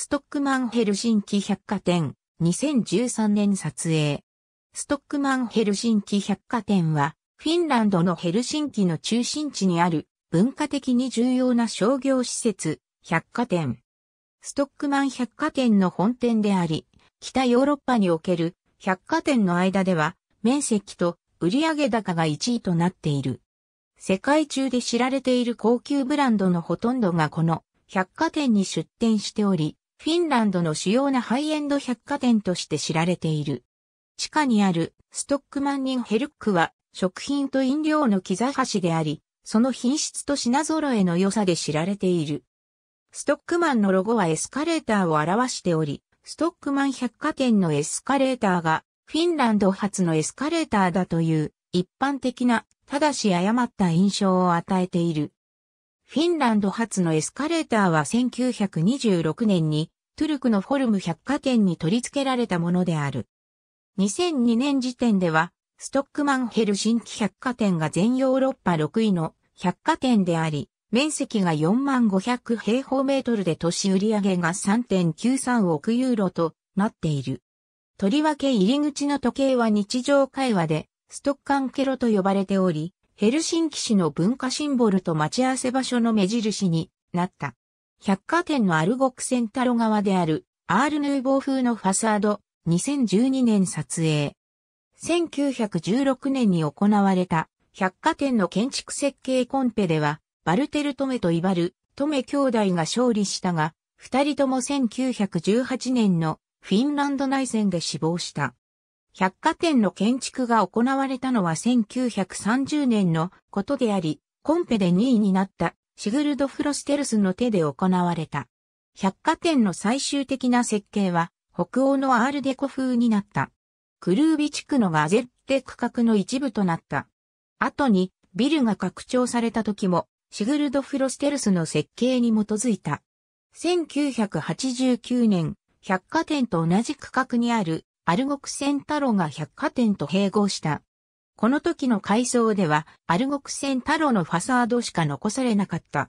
ストックマンヘルシンキ百貨店、2013年撮影。ストックマンヘルシンキ百貨店は、フィンランドのヘルシンキの中心地にある文化的に重要な商業施設、百貨店。ストックマン百貨店の本店であり、北ヨーロッパにおける百貨店の間では、面積と売上高が1位となっている。世界中で知られている高級ブランドのほとんどがこの百貨店に出店しており、フィンランドの主要なハイエンド百貨店として知られている。地下にあるストックマンニンヘルックは食品と飲料の木差しであり、その品質と品揃えの良さで知られている。ストックマンのロゴはエスカレーターを表しており、ストックマン百貨店のエスカレーターがフィンランド初のエスカレーターだという一般的な、ただし誤った印象を与えている。フィンランド発のエスカレーターは1926年にトゥルクのフォルム百貨店に取り付けられたものである。2002年時点では、ストックマンヘルシンキ百貨店が全ヨーロッパ6位の百貨店であり、面積が4万500平方メートルで都市売上が3.93億ユーロとなっている。とりわけ入り口の時計は日常会話でストッカンケロと呼ばれており、ヘルシンキ市の文化シンボルと待ち合わせ場所の目印になった。百貨店のアルゴクセンタロ側であるアールヌーボー風のファサード2012年撮影。1916年に行われた百貨店の建築設計コンペではバルテルトメとイバルトメ兄弟が勝利したが、二人とも1918年のフィンランド内戦で死亡した。百貨店の建築が行われたのは1930年のことであり、コンペで2位になったシグルド・フロステルスの手で行われた。百貨店の最終的な設計は北欧のアールデコ風になった。クルービ地区のガゼッテ区画の一部となった。後にビルが拡張された時もシグルド・フロステルスの設計に基づいた。1989年、百貨店と同じ区画にあるアルゴクセンタロが百貨店と併合した。この時の改装では、アルゴクセンタロのファサードしか残されなかった。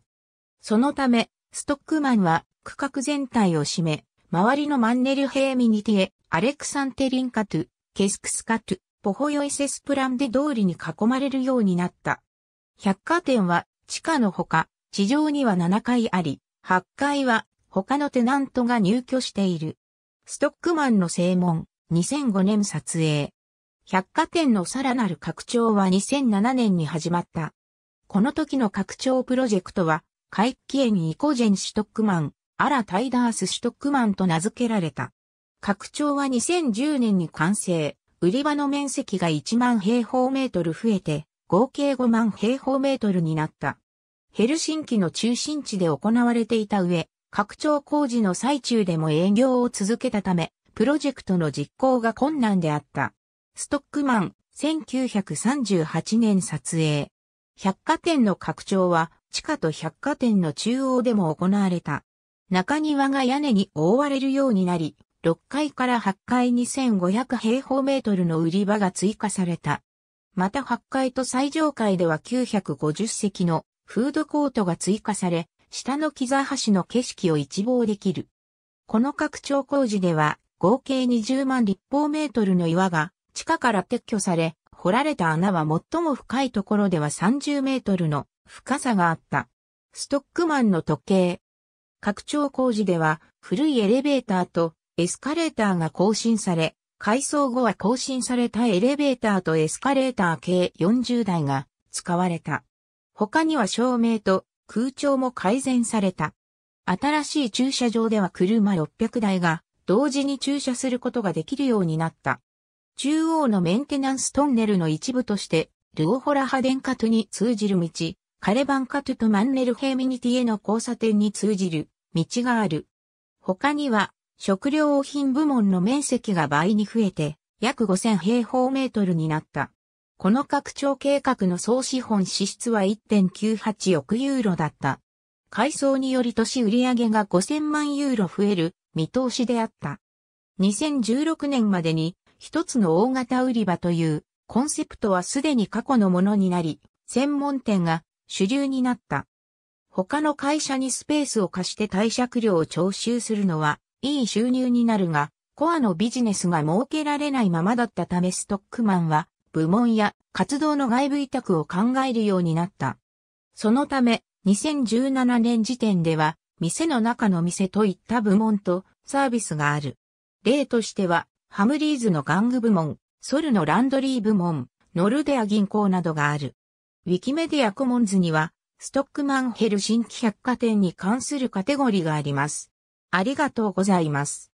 そのため、ストックマンは区画全体を占め、周りのマンネルヘーミニティエ、アレクサンテリンカトゥ、ケスクスカトゥ、ポホヨイセスプランで通りに囲まれるようになった。百貨店は地下のほか、地上には7階あり、8階は他のテナントが入居している。ストックマンの正門、2005年撮影。百貨店のさらなる拡張は2007年に始まった。この時の拡張プロジェクトは、回帰園イコジェン・シュトックマン、アラ・タイダース・シュトックマンと名付けられた。拡張は2010年に完成、売り場の面積が1万平方メートル増えて、合計5万平方メートルになった。ヘルシンキの中心地で行われていた上、拡張工事の最中でも営業を続けたため、プロジェクトの実行が困難であった。ストックマン、1938年撮影。百貨店の拡張は地下と百貨店の中央でも行われた。中庭が屋根に覆われるようになり、6階から8階2500平方メートルの売り場が追加された。また8階と最上階では950席のフードコートが追加され、下の木座橋の景色を一望できる。この拡張工事では合計20万立方メートルの岩が地下から撤去され、掘られた穴は最も深いところでは30メートルの深さがあった。ストックマンの時計。拡張工事では古いエレベーターとエスカレーターが更新され、改装後は更新されたエレベーターとエスカレーター計40台が使われた。他には照明と空調も改善された。新しい駐車場では車600台が同時に駐車することができるようになった。中央のメンテナンストンネルの一部として、ルオホラハデンカトに通じる道、カレバンカトとマンネルヘイ。ミニティへの交差点に通じる道がある。他には、食料品部門の面積が倍に増えて、約5000平方メートルになった。この拡張計画の総資本支出は1.98億ユーロだった。改装により年売上が5000万ユーロ増える見通しであった。2016年までに一つの大型売り場というコンセプトはすでに過去のものになり、専門店が主流になった。他の会社にスペースを貸して貸借料を徴収するのはいい収入になるが、コアのビジネスが設けられないままだったためストックマンは部門や活動の外部委託を考えるようになった。そのため、2017年時点では、店の中の店といった部門とサービスがある。例としては、ハムリーズの玩具部門、ソルのランドリー部門、ノルデア銀行などがある。ウィキメディアコモンズには、ストックマンヘル新規百貨店に関するカテゴリーがあります。ありがとうございます。